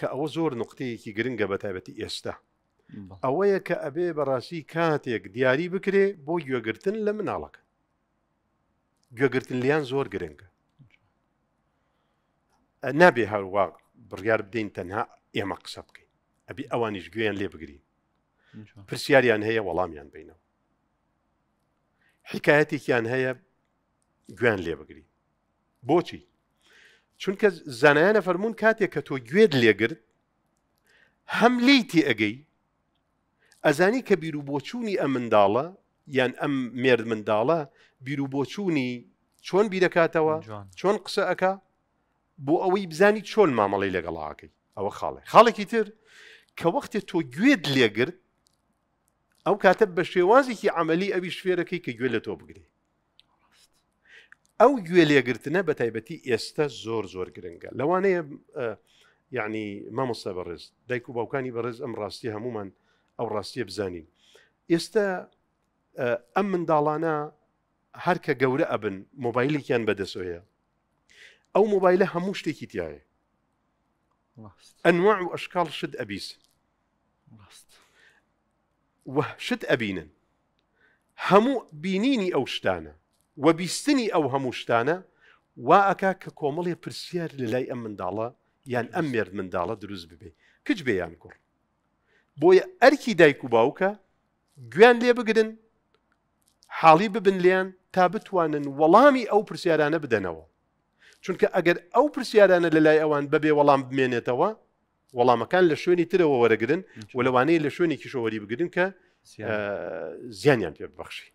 کە ئەوە زۆر نقطەیەکی گرنگە بە تایبەتی ئێستا ئەوەیە کە ئەبێ بەڕاستی کاتێک دیاری بکرێ بۆ گوێگرتن لە مناڵەکە گوێگرتن لیان زۆر گرنگە نابێ هەروە بڕیار بدەین تەنها ئێمە قسە بکەین ئەبی ئەوانیش گوێیان لێ بگرین پرسیاریان هەیە وەڵامیان بینەوە حکایەتێکیان هەیە گوێن لێ بگرین بۆچی چونکە زانایانە فەرمونون کاتێک کە تۆ گوێت لێگرت هەم لی تێ ئەگەی ئەزانی کە بیر و بۆچوونی ئەم منداڵە یان ئەم مێرد منداڵە بیر و بۆچوونی چۆن بیرەکاتەوە چۆن قسە ئەک بۆ ئەوەی بزانی چۆن مامەڵی لەگەڵاکەی ئەوە خاڵێ خاڵێکی تر کە وەختێ تۆ گوێت لێگرت ئەو کاتە بە شێوازێکی عملی ئەوی شوێرەکەی کە گوێ لە تۆ بگرێت او گوێ لێگرتنە بە استا زور زور جرينجا لو انا آه، يعني ما بەڕێز دایک و باوکانی بەڕێز ئەم ڕاستی هەمومان ئەو ڕاستیە بزانین ئێستا آه، دالانا منداڵانە هەرکە گەورە ئەبن مۆبایلێکیان بەدەسۆەیە ئەو مۆبایلە هەموو شتێکی تایە ئەنواع انواع واشكال شد ابيس وشد ابينا همو بينيني او شتانە وە بیستنی ئەو هەموو شتانە وا ئەکا کە کۆمەڵی پرسیار لە لای ئەم منداڵە یان ئەم مێرد منداڵە دروست ببێ کچ بێیان کوڕ بۆیە ئەرکی دایک و باوکە گویان لێ بگرن حاڵی ببن لیان تا بتوانن وەڵامی ئەو پرسیارانە بدەنەوە چونکە ئەگەر ئەو پرسیارانە لە لای ئەوان بەبێ وەڵام بمێنێتەوە وەڵامەکان لە شوێنی ترەوە وەرەگرن و لەوانەیە لە شوێنی کیشەوەری بگرن کە زیانیان پێ ببەخشی.